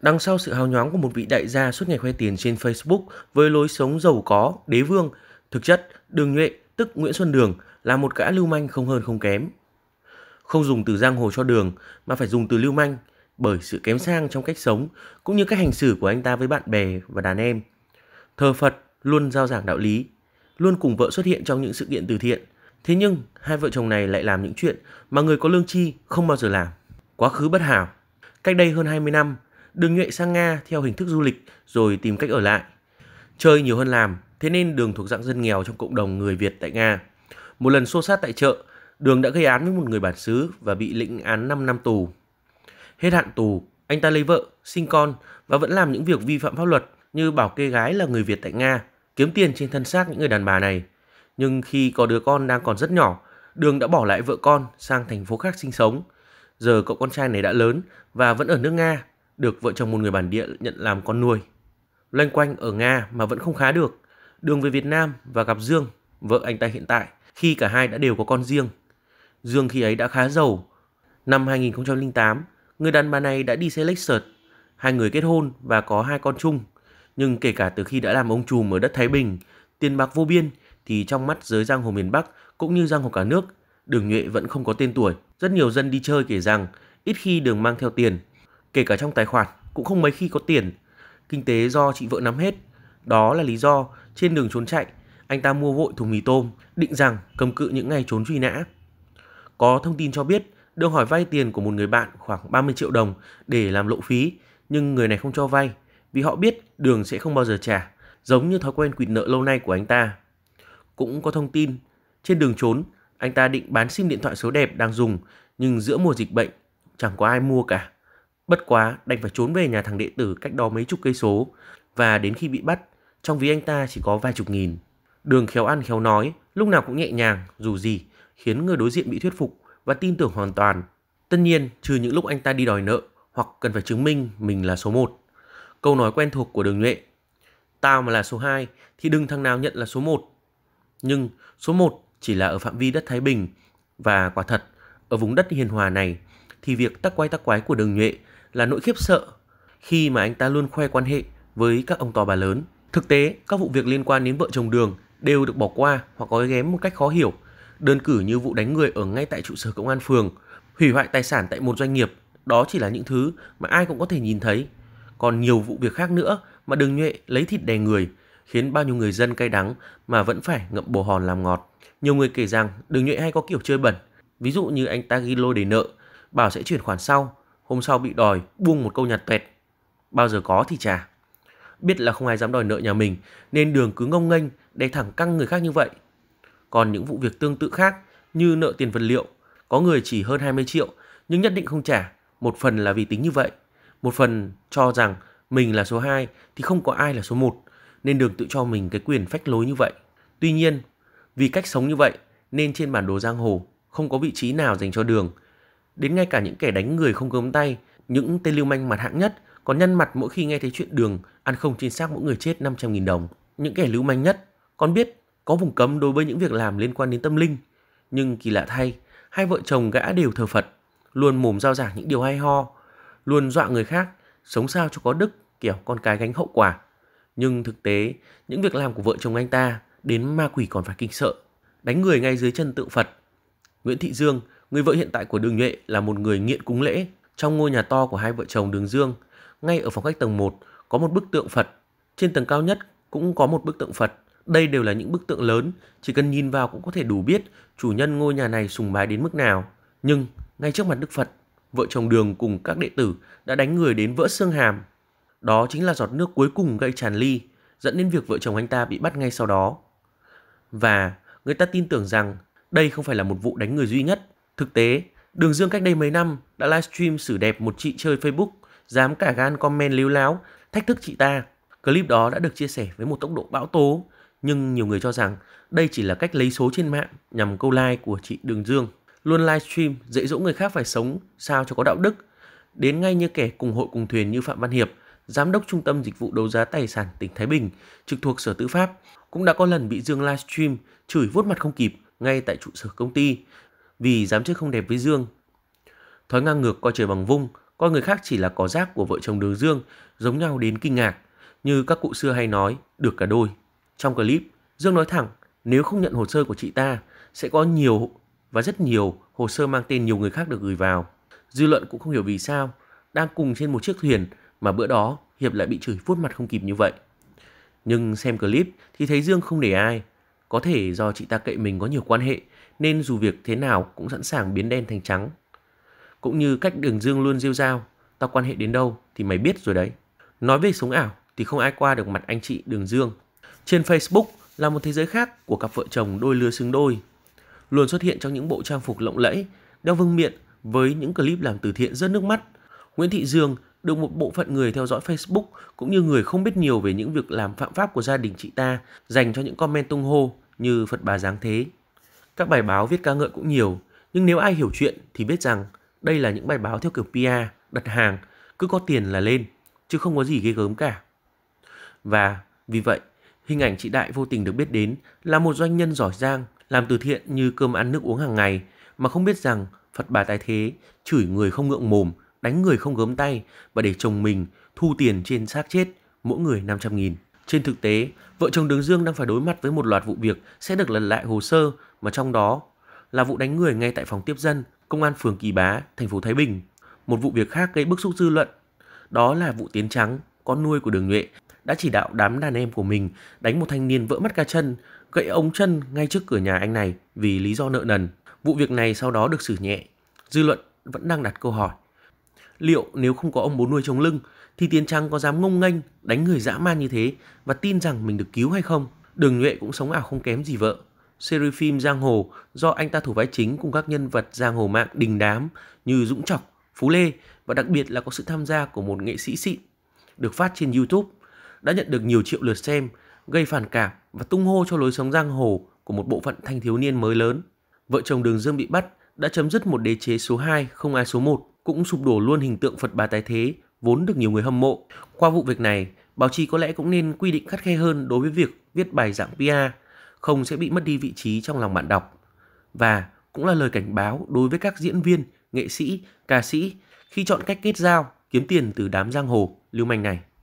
Đằng sau sự hào nhoáng của một vị đại gia suốt ngày khoe tiền trên Facebook với lối sống giàu có, đế vương, thực chất Đường Nhuệ, tức Nguyễn Xuân Đường, là một gã lưu manh không hơn không kém. Không dùng từ giang hồ cho Đường mà phải dùng từ lưu manh bởi sự kém sang trong cách sống cũng như cách hành xử của anh ta với bạn bè và đàn em. Thờ Phật luôn giao giảng đạo lý, luôn cùng vợ xuất hiện trong những sự kiện từ thiện. Thế nhưng, hai vợ chồng này lại làm những chuyện mà người có lương chi không bao giờ làm. Quá khứ bất hảo. Cách đây hơn 20 năm, đường nhuệ sang Nga theo hình thức du lịch rồi tìm cách ở lại. Chơi nhiều hơn làm, thế nên Đường thuộc dạng dân nghèo trong cộng đồng người Việt tại Nga. Một lần xô sát tại chợ, Đường đã gây án với một người bản xứ và bị lĩnh án 5 năm tù. Hết hạn tù, anh ta lấy vợ, sinh con và vẫn làm những việc vi phạm pháp luật như bảo kê gái là người Việt tại Nga, kiếm tiền trên thân xác những người đàn bà này. Nhưng khi có đứa con đang còn rất nhỏ, Đường đã bỏ lại vợ con sang thành phố khác sinh sống. Giờ cậu con trai này đã lớn và vẫn ở nước Nga được vợ chồng một người bản địa nhận làm con nuôi. Loanh quanh ở Nga mà vẫn không khá được, đường về Việt Nam và gặp Dương, vợ anh ta hiện tại, khi cả hai đã đều có con riêng. Dương khi ấy đã khá giàu. Năm 2008, người đàn bà này đã đi xe Lexus, hai người kết hôn và có hai con chung. Nhưng kể cả từ khi đã làm ông trùm ở đất Thái Bình, tiền bạc vô biên thì trong mắt giới giang hồ miền Bắc cũng như giang hồ cả nước, đường nhuệ vẫn không có tên tuổi. Rất nhiều dân đi chơi kể rằng ít khi đường mang theo tiền, Kể cả trong tài khoản cũng không mấy khi có tiền. Kinh tế do chị vợ nắm hết. Đó là lý do trên đường trốn chạy, anh ta mua vội thùng mì tôm, định rằng cầm cự những ngày trốn truy nã. Có thông tin cho biết được hỏi vay tiền của một người bạn khoảng 30 triệu đồng để làm lộ phí, nhưng người này không cho vay vì họ biết Đường sẽ không bao giờ trả, giống như thói quen quỵt nợ lâu nay của anh ta. Cũng có thông tin, trên đường trốn, anh ta định bán sim điện thoại số đẹp đang dùng, nhưng giữa mùa dịch bệnh, chẳng có ai mua cả. Bất quá, đành phải trốn về nhà thằng đệ tử cách đó mấy chục cây số, và đến khi bị bắt, trong ví anh ta chỉ có vài chục nghìn. Đường khéo ăn khéo nói, lúc nào cũng nhẹ nhàng, dù gì, khiến người đối diện bị thuyết phục và tin tưởng hoàn toàn. Tất nhiên, trừ những lúc anh ta đi đòi nợ hoặc cần phải chứng minh mình là số 1. Câu nói quen thuộc của đường nhuệ. Tao mà là số 2 thì đừng thằng nào nhận là số 1. Nhưng số 1 chỉ là ở phạm vi đất Thái Bình và quả thật, ở vùng đất hiền hòa này thì việc tắc quái tắc quái của đường nhuệ là nỗi khiếp sợ khi mà anh ta luôn khoe quan hệ với các ông to bà lớn. Thực tế, các vụ việc liên quan đến vợ chồng Đường đều được bỏ qua hoặc gói ghém một cách khó hiểu. Đơn cử như vụ đánh người ở ngay tại trụ sở công an phường, hủy hoại tài sản tại một doanh nghiệp, đó chỉ là những thứ mà ai cũng có thể nhìn thấy. Còn nhiều vụ việc khác nữa mà Đường Nhuệ lấy thịt đè người, khiến bao nhiêu người dân cay đắng mà vẫn phải ngậm bồ hòn làm ngọt. Nhiều người kể rằng Đường Nhuệ hay có kiểu chơi bẩn, ví dụ như anh ta ghi lô để nợ, bảo sẽ chuyển khoản sau, hôm sau bị đòi buông một câu nhặt pẹt, bao giờ có thì trả. Biết là không ai dám đòi nợ nhà mình nên đường cứ ngông nghênh đè thẳng căng người khác như vậy. Còn những vụ việc tương tự khác như nợ tiền vật liệu, có người chỉ hơn 20 triệu nhưng nhất định không trả, một phần là vì tính như vậy, một phần cho rằng mình là số 2 thì không có ai là số 1 nên đường tự cho mình cái quyền phách lối như vậy. Tuy nhiên, vì cách sống như vậy nên trên bản đồ giang hồ không có vị trí nào dành cho đường – Đến ngay cả những kẻ đánh người không gớm tay, những tên lưu manh mặt hạng nhất còn nhân mặt mỗi khi nghe thấy chuyện đường ăn không chính xác mỗi người chết 500.000 đồng. Những kẻ lưu manh nhất còn biết có vùng cấm đối với những việc làm liên quan đến tâm linh. Nhưng kỳ lạ thay, hai vợ chồng gã đều thờ Phật, luôn mồm giao giảng những điều hay ho, luôn dọa người khác, sống sao cho có đức kiểu con cái gánh hậu quả. Nhưng thực tế, những việc làm của vợ chồng anh ta đến ma quỷ còn phải kinh sợ, đánh người ngay dưới chân tượng Phật. Nguyễn Thị Dương Người vợ hiện tại của Đường Nhuệ là một người nghiện cúng lễ. Trong ngôi nhà to của hai vợ chồng Đường Dương, ngay ở phòng khách tầng 1 có một bức tượng Phật. Trên tầng cao nhất cũng có một bức tượng Phật. Đây đều là những bức tượng lớn, chỉ cần nhìn vào cũng có thể đủ biết chủ nhân ngôi nhà này sùng bái đến mức nào. Nhưng ngay trước mặt Đức Phật, vợ chồng Đường cùng các đệ tử đã đánh người đến vỡ xương hàm. Đó chính là giọt nước cuối cùng gây tràn ly, dẫn đến việc vợ chồng anh ta bị bắt ngay sau đó. Và người ta tin tưởng rằng đây không phải là một vụ đánh người duy nhất, Thực tế, Đường Dương cách đây mấy năm đã livestream xử đẹp một chị chơi Facebook, dám cả gan comment líu láo, thách thức chị ta. Clip đó đã được chia sẻ với một tốc độ bão tố, nhưng nhiều người cho rằng đây chỉ là cách lấy số trên mạng nhằm câu like của chị Đường Dương. Luôn livestream dạy dỗ người khác phải sống sao cho có đạo đức. Đến ngay như kẻ cùng hội cùng thuyền như Phạm Văn Hiệp, Giám đốc Trung tâm Dịch vụ Đấu giá Tài sản tỉnh Thái Bình, trực thuộc Sở Tư pháp, cũng đã có lần bị Dương livestream chửi vuốt mặt không kịp ngay tại trụ sở công ty vì dám trước không đẹp với Dương. Thói ngang ngược coi trời bằng vung, coi người khác chỉ là cỏ rác của vợ chồng đường Dương, giống nhau đến kinh ngạc, như các cụ xưa hay nói, được cả đôi. Trong clip, Dương nói thẳng, nếu không nhận hồ sơ của chị ta, sẽ có nhiều và rất nhiều hồ sơ mang tên nhiều người khác được gửi vào. Dư luận cũng không hiểu vì sao, đang cùng trên một chiếc thuyền mà bữa đó Hiệp lại bị chửi phút mặt không kịp như vậy. Nhưng xem clip thì thấy Dương không để ai, có thể do chị ta cậy mình có nhiều quan hệ nên dù việc thế nào cũng sẵn sàng biến đen thành trắng. Cũng như cách đường dương luôn rêu rao, tao quan hệ đến đâu thì mày biết rồi đấy. Nói về sống ảo thì không ai qua được mặt anh chị đường dương. Trên Facebook là một thế giới khác của cặp vợ chồng đôi lứa xứng đôi. Luôn xuất hiện trong những bộ trang phục lộng lẫy, đeo vương miện với những clip làm từ thiện rất nước mắt. Nguyễn Thị Dương được một bộ phận người theo dõi Facebook cũng như người không biết nhiều về những việc làm phạm pháp của gia đình chị ta dành cho những comment tung hô như Phật bà giáng thế. Các bài báo viết ca ngợi cũng nhiều, nhưng nếu ai hiểu chuyện thì biết rằng đây là những bài báo theo kiểu PR, đặt hàng, cứ có tiền là lên, chứ không có gì ghê gớm cả. Và vì vậy, hình ảnh chị Đại vô tình được biết đến là một doanh nhân giỏi giang, làm từ thiện như cơm ăn nước uống hàng ngày, mà không biết rằng Phật bà tái thế chửi người không ngượng mồm đánh người không gớm tay và để chồng mình thu tiền trên xác chết, mỗi người 500 nghìn. Trên thực tế, vợ chồng Đường Dương đang phải đối mặt với một loạt vụ việc sẽ được lần lại hồ sơ mà trong đó là vụ đánh người ngay tại phòng tiếp dân, công an phường Kỳ Bá, thành phố Thái Bình. Một vụ việc khác gây bức xúc dư luận, đó là vụ Tiến Trắng, con nuôi của Đường Nhuệ, đã chỉ đạo đám đàn em của mình đánh một thanh niên vỡ mắt ca chân, gậy ống chân ngay trước cửa nhà anh này vì lý do nợ nần. Vụ việc này sau đó được xử nhẹ. Dư luận vẫn đang đặt câu hỏi liệu nếu không có ông bố nuôi chống lưng thì Tiến Trắng có dám ngông nghênh đánh người dã man như thế và tin rằng mình được cứu hay không? Đường Nhuệ cũng sống ảo không kém gì vợ. Series phim Giang Hồ do anh ta thủ vai chính cùng các nhân vật Giang Hồ mạng đình đám như Dũng Chọc, Phú Lê và đặc biệt là có sự tham gia của một nghệ sĩ xịn được phát trên YouTube đã nhận được nhiều triệu lượt xem, gây phản cảm và tung hô cho lối sống giang hồ của một bộ phận thanh thiếu niên mới lớn. Vợ chồng Đường Dương bị bắt đã chấm dứt một đế chế số 2 không ai số 1 cũng sụp đổ luôn hình tượng Phật bà tái thế vốn được nhiều người hâm mộ. Qua vụ việc này, báo chí có lẽ cũng nên quy định khắt khe hơn đối với việc viết bài dạng PR, không sẽ bị mất đi vị trí trong lòng bạn đọc. Và cũng là lời cảnh báo đối với các diễn viên, nghệ sĩ, ca sĩ khi chọn cách kết giao, kiếm tiền từ đám giang hồ lưu manh này.